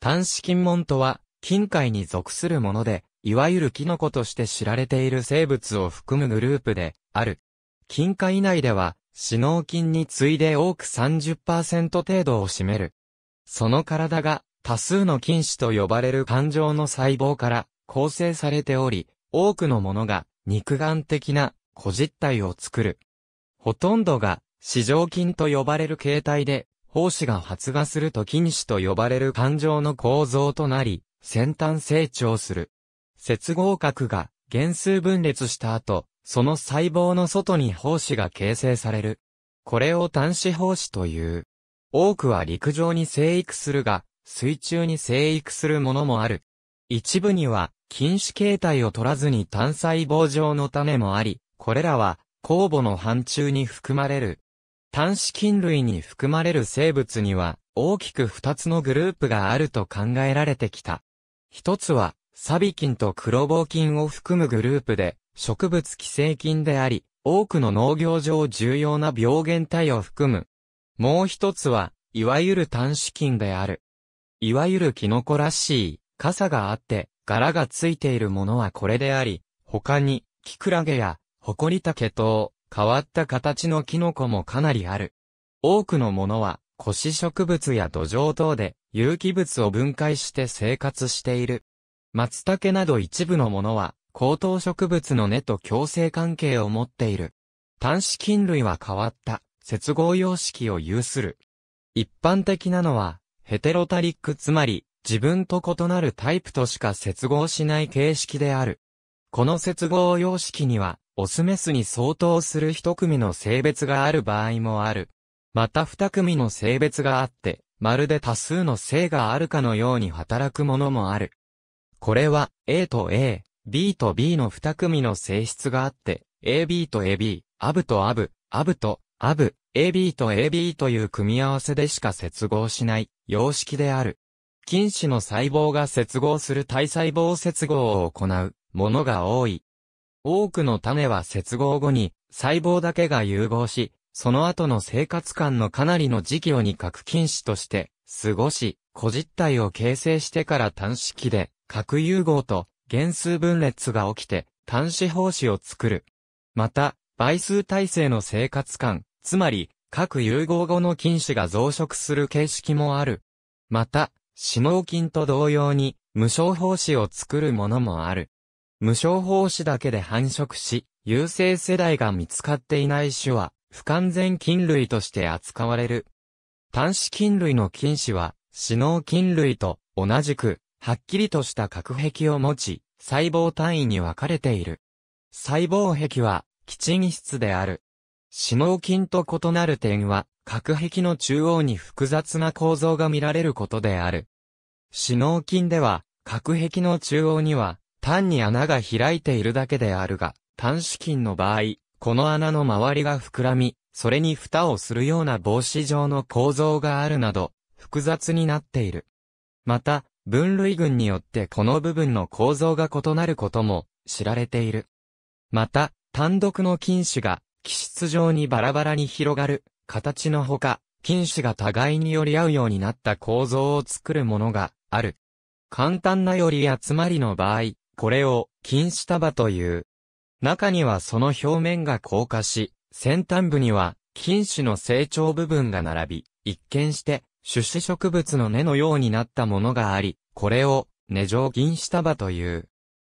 単子金門とは、金塊に属するもので、いわゆるキノコとして知られている生物を含むグループで、ある。金塊内では、死脳菌に次いで多く30%程度を占める。その体が、多数の菌糸と呼ばれる感情の細胞から構成されており、多くのものが肉眼的な個実体を作る。ほとんどが、死状菌と呼ばれる形態で胞子が発芽すると菌子と呼ばれる感情の構造となり、先端成長する。接合核が原数分裂した後、その細胞の外に胞子が形成される。これを端子胞子という。多くは陸上に生育するが、水中に生育するものもある。一部には、菌子形態を取らずに単細胞状の種もあり、これらは、酵母の範疇に含まれる。単子菌類に含まれる生物には、大きく二つのグループがあると考えられてきた。一つは、サビ菌と黒棒菌を含むグループで、植物寄生菌であり、多くの農業上重要な病原体を含む。もう一つは、いわゆる単子菌である。いわゆるキノコらしい、傘があって、柄がついているものはこれであり、他に、キクラゲや、ホコリタケ等、変わった形のキノコもかなりある。多くのものは、古植物や土壌等で、有機物を分解して生活している。松茸など一部のものは、高等植物の根と共生関係を持っている。単子菌類は変わった、接合様式を有する。一般的なのは、ヘテロタリックつまり、自分と異なるタイプとしか接合しない形式である。この接合様式には、オスメスに相当する一組の性別がある場合もある。また二組の性別があって、まるで多数の性があるかのように働くものもある。これは、A と A、B と B の二組の性質があって、AB と AB、アブとアブ、アブとアブ、AB と AB という組み合わせでしか接合しない、様式である。菌糸の細胞が接合する体細胞接合を行う、ものが多い。多くの種は接合後に細胞だけが融合し、その後の生活間のかなりの時期を二核菌糸として過ごし、個実体を形成してから子式で核融合と原数分裂が起きて端子胞子を作る。また、倍数体制の生活間、つまり、各融合後の菌糸が増殖する形式もある。また、死肪菌と同様に、無償胞子を作るものもある。無償胞子だけで繁殖し、有性世代が見つかっていない種は、不完全菌類として扱われる。単子菌類の菌種は、死脳菌類と同じく、はっきりとした核壁を持ち、細胞単位に分かれている。細胞壁は、基沈質である。死脳菌と異なる点は、核壁の中央に複雑な構造が見られることである。死脳菌では、核壁の中央には、単に穴が開いているだけであるが、端子菌の場合、この穴の周りが膨らみ、それに蓋をするような帽子状の構造があるなど、複雑になっている。また、分類群によってこの部分の構造が異なることも知られている。また、単独の菌種が気質上にバラバラに広がる形のほか、菌種が互いに寄り合うようになった構造を作るものがある。簡単な寄り集まりの場合、これを、金下束という。中にはその表面が硬化し、先端部には、菌糸の成長部分が並び、一見して、種子植物の根のようになったものがあり、これを、根状銀下束という。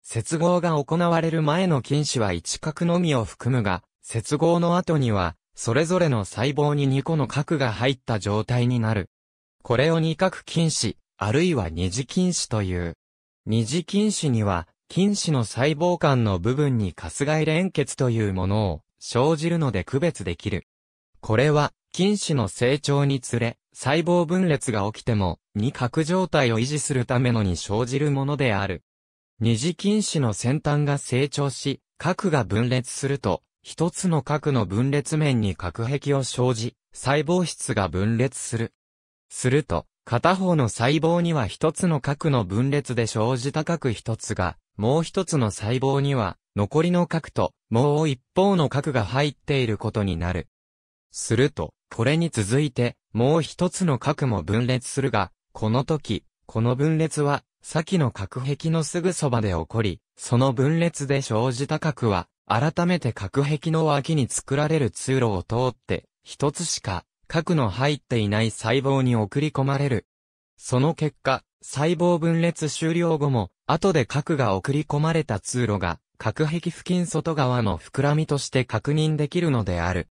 接合が行われる前の菌糸は一核のみを含むが、接合の後には、それぞれの細胞に2個の核が入った状態になる。これを二角菌糸、あるいは二次菌糸という。二次菌糸には、菌糸の細胞間の部分にカスイ連結というものを生じるので区別できる。これは、菌糸の成長につれ、細胞分裂が起きても、二角状態を維持するためのに生じるものである。二次菌糸の先端が成長し、核が分裂すると、一つの核の分裂面に核壁を生じ、細胞質が分裂する。すると、片方の細胞には一つの核の分裂で生じた核一つが、もう一つの細胞には、残りの核と、もう一方の核が入っていることになる。すると、これに続いて、もう一つの核も分裂するが、この時、この分裂は、先の核壁のすぐそばで起こり、その分裂で生じた核は、改めて核壁の脇に作られる通路を通って、一つしか核の入っていない細胞に送り込まれる。その結果、細胞分裂終了後も、後で核が送り込まれた通路が、核壁付近外側の膨らみとして確認できるのである。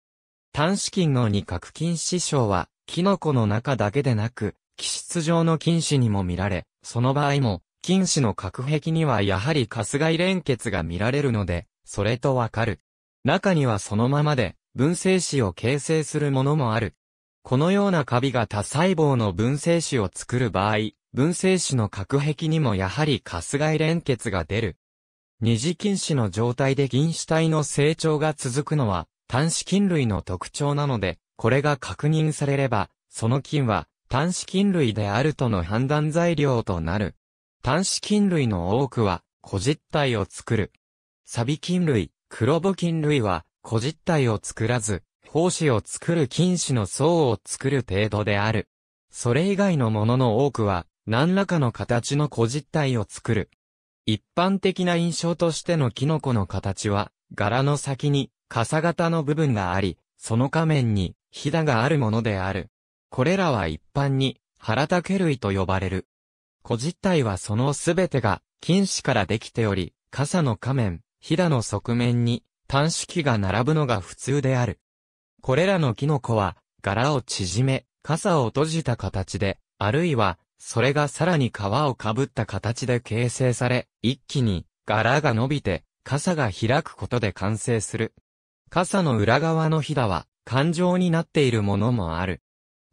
単子菌の二核菌死傷は、キノコの中だけでなく、気質上の菌糸にも見られ、その場合も、菌糸の核壁にはやはりカスガイ連結が見られるので、それとわかる。中にはそのままで、分生子を形成するものもある。このようなカビが多細胞の分生子を作る場合、分生子の隔壁にもやはりカス外連結が出る。二次菌糸の状態で菌糸体の成長が続くのは、端子菌類の特徴なので、これが確認されれば、その菌は端子菌類であるとの判断材料となる。端子菌類の多くは、個実体を作る。サビ菌類、黒ボ菌類は、個実体を作らず、胞子を作る菌糸の層を作る程度である。それ以外のものの多くは、何らかの形の小実体を作る。一般的な印象としてのキノコの形は、柄の先に、傘型の部分があり、その下面に、ひだがあるものである。これらは一般に、腹竹類と呼ばれる。小実体はそのすべてが、菌糸からできており、傘の下面、ひだの側面に、端子器が並ぶのが普通である。これらのキノコは、柄を縮め、傘を閉じた形で、あるいは、それがさらに皮をかぶった形で形成され、一気に、柄が伸びて、傘が開くことで完成する。傘の裏側のひだは、感情になっているものもある。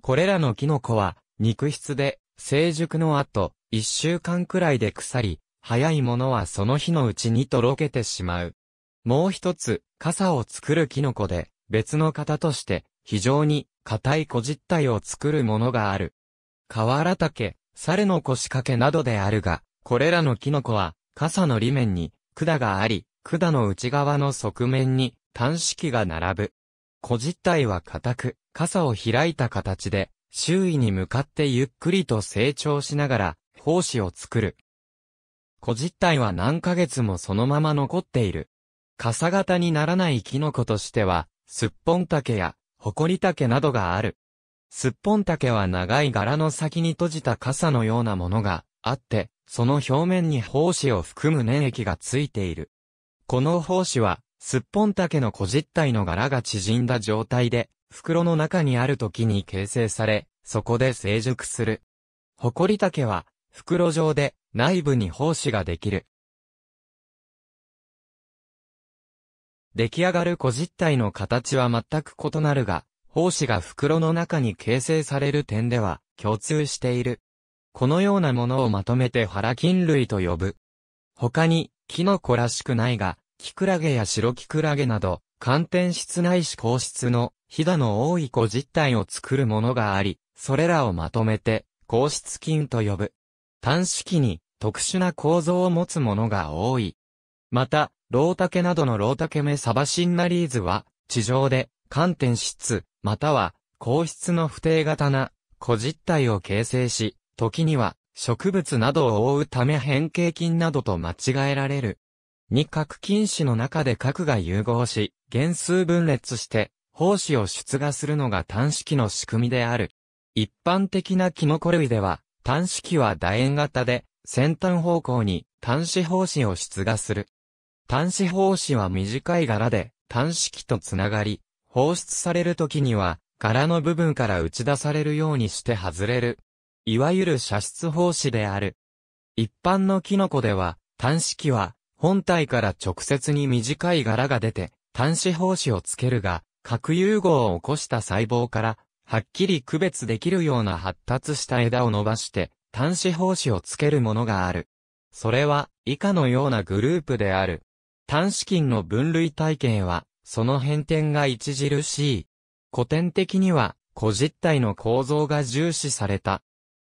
これらのキノコは、肉質で、成熟の後、一週間くらいで腐り、早いものはその日のうちにとろけてしまう。もう一つ、傘を作るキノコで、別の型として、非常に硬い小実体を作るものがある。河原竹、猿の腰掛けなどであるが、これらのキノコは、傘の裏面に管があり、管の内側の側面に端子器が並ぶ。小実体は硬く、傘を開いた形で、周囲に向かってゆっくりと成長しながら、胞子を作る。小実体は何ヶ月もそのまま残っている。傘型にならないキノコとしては、すっぽん竹や、ほこり竹などがある。すっぽん竹は長い柄の先に閉じた傘のようなものがあって、その表面に胞子を含む粘液がついている。この胞子は、すっぽん竹の小実体の柄が縮んだ状態で、袋の中にある時に形成され、そこで成熟する。ほこり竹は、袋状で内部に胞子ができる。出来上がる小実体の形は全く異なるが、胞子が袋の中に形成される点では共通している。このようなものをまとめて腹菌類と呼ぶ。他に、キノコらしくないが、キクラゲや白キクラゲなど、寒天室内子し硬質の、ヒダの多い小実体を作るものがあり、それらをまとめて、硬質菌と呼ぶ。端子器に特殊な構造を持つものが多い。また、ロウタケなどのロウタケ目サバシンナリーズは、地上で、寒天質、または、硬質の不定型な、個実体を形成し、時には、植物などを覆うため変形菌などと間違えられる。二核菌子の中で核が融合し、原数分裂して、胞子を出芽するのが単式の仕組みである。一般的なキノコ類では、単式は楕円型で、先端方向に端子胞子を出芽する。端子胞子は短い柄で端子器とつながり、放出される時には柄の部分から打ち出されるようにして外れる。いわゆる射出胞子である。一般のキノコでは端子器は本体から直接に短い柄が出て端子胞子をつけるが、核融合を起こした細胞からはっきり区別できるような発達した枝を伸ばして端子胞子をつけるものがある。それは以下のようなグループである。単資金の分類体系は、その変転が著しい。古典的には、個実体の構造が重視された。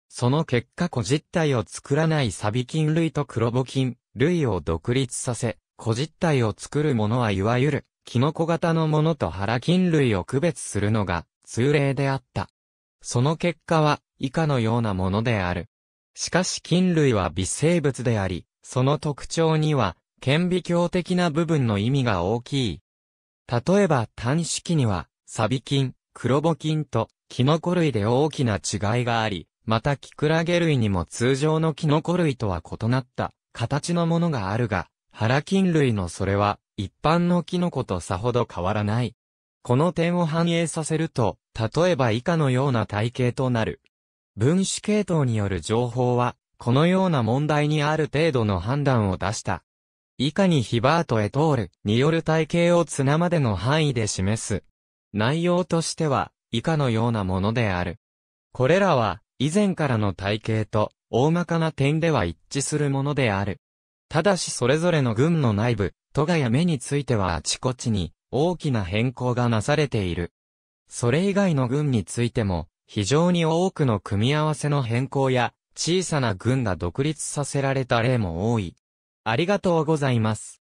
その結果個実体を作らないサビ菌類と黒ボ菌類を独立させ、個実体を作るものはいわゆる、キノコ型のものと腹菌類を区別するのが、通例であった。その結果は、以下のようなものである。しかし菌類は微生物であり、その特徴には、顕微鏡的な部分の意味が大きい。例えば単式には、サビ菌、クロボ菌と、キノコ類で大きな違いがあり、またキクラゲ類にも通常のキノコ類とは異なった形のものがあるが、ハラ菌類のそれは一般のキノコとさほど変わらない。この点を反映させると、例えば以下のような体系となる。分子系統による情報は、このような問題にある程度の判断を出した以下にヒバート・エトールによる体系を綱までの範囲で示す。内容としては、以下のようなものである。これらは、以前からの体系と、大まかな点では一致するものである。ただしそれぞれの軍の内部、都がや目についてはあちこちに、大きな変更がなされている。それ以外の軍についても、非常に多くの組み合わせの変更や、小さな軍が独立させられた例も多い。ありがとうございます。